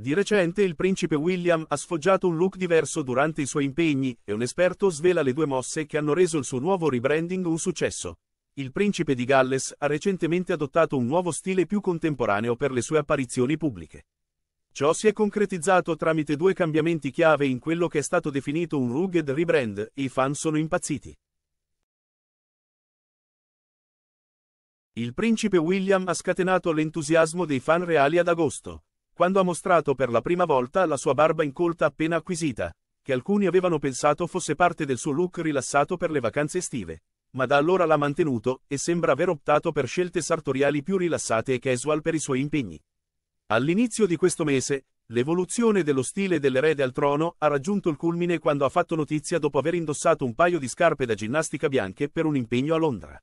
Di recente il principe William ha sfoggiato un look diverso durante i suoi impegni e un esperto svela le due mosse che hanno reso il suo nuovo rebranding un successo. Il principe di Galles ha recentemente adottato un nuovo stile più contemporaneo per le sue apparizioni pubbliche. Ciò si è concretizzato tramite due cambiamenti chiave in quello che è stato definito un rugged rebrand e i fan sono impazziti. Il principe William ha scatenato l'entusiasmo dei fan reali ad agosto quando ha mostrato per la prima volta la sua barba incolta appena acquisita, che alcuni avevano pensato fosse parte del suo look rilassato per le vacanze estive. Ma da allora l'ha mantenuto e sembra aver optato per scelte sartoriali più rilassate e casual per i suoi impegni. All'inizio di questo mese, l'evoluzione dello stile dell'erede al trono ha raggiunto il culmine quando ha fatto notizia dopo aver indossato un paio di scarpe da ginnastica bianche per un impegno a Londra.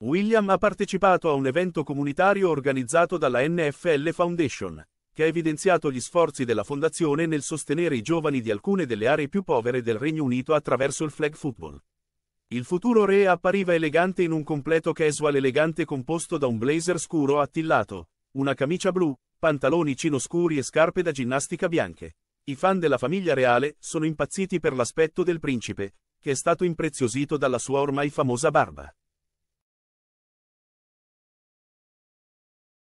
William ha partecipato a un evento comunitario organizzato dalla NFL Foundation, che ha evidenziato gli sforzi della fondazione nel sostenere i giovani di alcune delle aree più povere del Regno Unito attraverso il flag football. Il futuro re appariva elegante in un completo casual elegante composto da un blazer scuro attillato, una camicia blu, pantaloni cino scuri e scarpe da ginnastica bianche. I fan della famiglia reale sono impazziti per l'aspetto del principe, che è stato impreziosito dalla sua ormai famosa barba.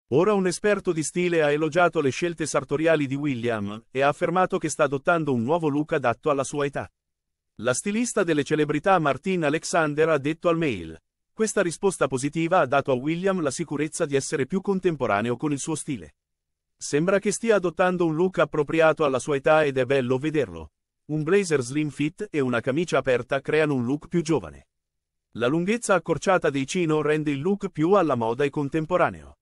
Ora un esperto di stile ha elogiato le scelte sartoriali di William e ha affermato che sta adottando un nuovo look adatto alla sua età. La stilista delle celebrità Martin Alexander ha detto al mail. Questa risposta positiva ha dato a William la sicurezza di essere più contemporaneo con il suo stile. Sembra che stia adottando un look appropriato alla sua età ed è bello vederlo. Un blazer slim fit e una camicia aperta creano un look più giovane. La lunghezza accorciata dei chino rende il look più alla moda e contemporaneo.